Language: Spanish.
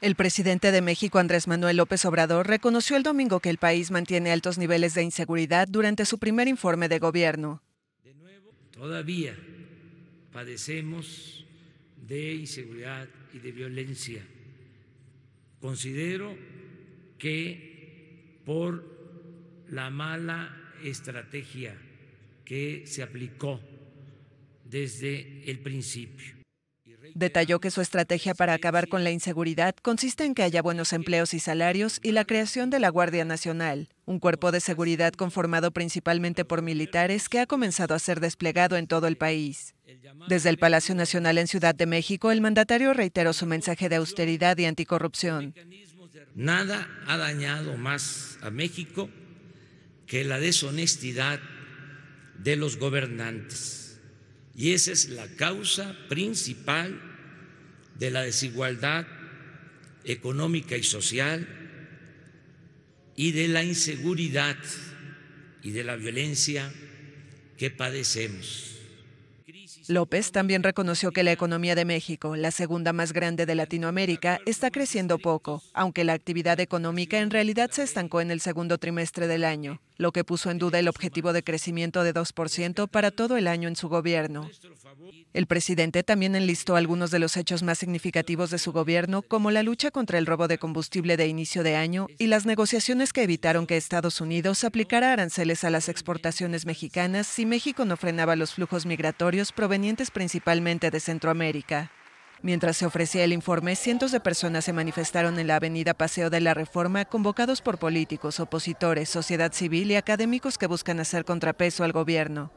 El presidente de México, Andrés Manuel López Obrador, reconoció el domingo que el país mantiene altos niveles de inseguridad durante su primer informe de gobierno. De nuevo, todavía padecemos de inseguridad y de violencia. Considero que por la mala estrategia que se aplicó desde el principio Detalló que su estrategia para acabar con la inseguridad consiste en que haya buenos empleos y salarios y la creación de la Guardia Nacional, un cuerpo de seguridad conformado principalmente por militares que ha comenzado a ser desplegado en todo el país. Desde el Palacio Nacional en Ciudad de México, el mandatario reiteró su mensaje de austeridad y anticorrupción. Nada ha dañado más a México que la deshonestidad de los gobernantes y esa es la causa principal de la desigualdad económica y social y de la inseguridad y de la violencia que padecemos. López también reconoció que la economía de México, la segunda más grande de Latinoamérica, está creciendo poco, aunque la actividad económica en realidad se estancó en el segundo trimestre del año, lo que puso en duda el objetivo de crecimiento de 2% para todo el año en su gobierno. El presidente también enlistó algunos de los hechos más significativos de su gobierno, como la lucha contra el robo de combustible de inicio de año y las negociaciones que evitaron que Estados Unidos aplicara aranceles a las exportaciones mexicanas si México no frenaba los flujos migratorios provenientes principalmente de Centroamérica. Mientras se ofrecía el informe, cientos de personas se manifestaron en la avenida Paseo de la Reforma, convocados por políticos, opositores, sociedad civil y académicos que buscan hacer contrapeso al gobierno.